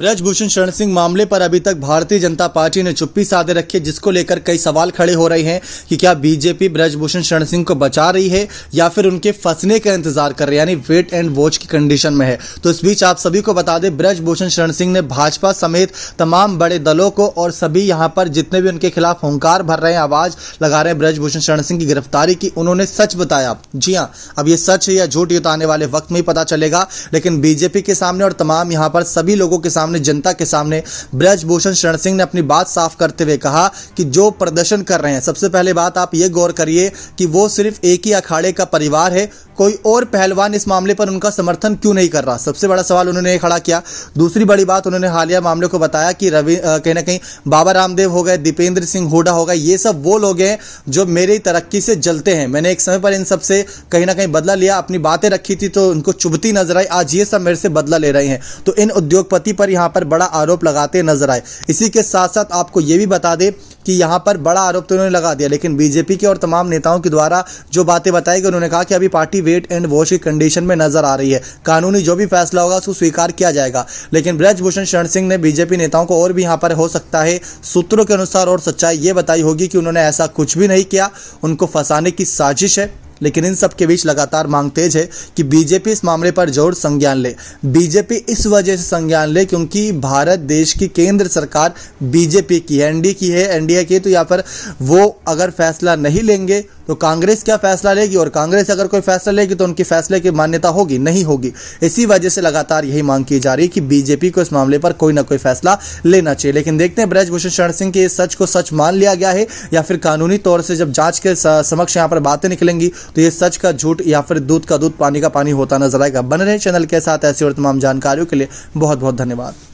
ब्रजभूषण शरण सिंह मामले पर अभी तक भारतीय जनता पार्टी ने चुप्पी साधे रखी है जिसको लेकर कई सवाल खड़े हो रहे हैं कि क्या बीजेपी ब्रजभूषण शरण सिंह को बचा रही है या फिर उनके फंसने का इंतजार कर रही है यानी वेट एंड वॉच की कंडीशन में है तो इस बीच आप सभी को बता दें ब्रजभूषण शरण सिंह ने भाजपा समेत तमाम बड़े दलों को और सभी यहाँ पर जितने भी उनके खिलाफ हंकार भर रहे हैं आवाज लगा रहे हैं ब्रजभूषण शरण सिंह की गिरफ्तारी की उन्होंने सच बताया जी हाँ अब ये सच है या झूठ ये तो आने वाले वक्त में ही पता चलेगा लेकिन बीजेपी के सामने और तमाम यहाँ पर सभी लोगों के सामने सामने जनता के सामने ब्रजभूषण शरण सिंह ने अपनी बात साफ करते हुए कहा कि जो प्रदर्शन कर रहे हैं सबसे पहले बात आप ये गौर करिए कि वो सिर्फ एक ही अखाड़े का परिवार है कोई और पहलवान इस मामले पर उनका समर्थन क्यों नहीं कर रहा सबसे बड़ा सवाल उन्होंने खड़ा किया दूसरी बड़ी बात उन्होंने हालिया मामले को बताया कि रवि कहीं ना कहीं बाबा रामदेव हो गए दीपेंद्र सिंह हुडा हो गए ये सब वो लोग हैं जो मेरी तरक्की से जलते हैं मैंने एक समय पर इन सबसे कहीं ना कहीं बदला लिया अपनी बातें रखी थी तो उनको चुभती नजर आई आज ये सब मेरे से बदला ले रहे हैं तो इन उद्योगपति पर यहां पर बड़ा आरोप लगाते नजर आए इसी के साथ साथ आपको यह भी बता दें कि यहाँ पर बड़ा आरोप तो उन्होंने लगा दिया लेकिन बीजेपी के और तमाम नेताओं के द्वारा जो बातें बताई गई उन्होंने कहा कि अभी पार्टी वेट एंड वॉश की कंडीशन में नजर आ रही है कानूनी जो भी फैसला होगा उसको स्वीकार किया जाएगा लेकिन ब्रजभूषण शरण सिंह ने बीजेपी नेताओं को और भी यहाँ पर हो सकता है सूत्रों के अनुसार और सच्चाई ये बताई होगी कि उन्होंने ऐसा कुछ भी नहीं किया उनको फंसाने की साजिश है लेकिन इन सब के बीच लगातार मांग तेज है कि बीजेपी इस मामले पर जोर संज्ञान ले बीजेपी इस वजह से संज्ञान ले क्योंकि भारत देश की केंद्र सरकार बीजेपी की एनडी की है एनडीए की है तो यहाँ पर वो अगर फैसला नहीं लेंगे तो कांग्रेस क्या फैसला लेगी और कांग्रेस अगर कोई फैसला लेगी तो उनके फैसले की मान्यता होगी नहीं होगी इसी वजह से लगातार यही मांग की जा रही है कि बीजेपी को इस मामले पर कोई ना कोई फैसला लेना चाहिए लेकिन देखते हैं ब्रजभूषण शरण सिंह के सच को सच मान लिया गया है या फिर कानूनी तौर से जब जांच के समक्ष यहाँ पर बातें निकलेंगी तो ये सच का झूठ या फिर दूध का दूध पानी का पानी होता नजर आएगा बन रहे चैनल के साथ ऐसी और तमाम जानकारियों के लिए बहुत बहुत धन्यवाद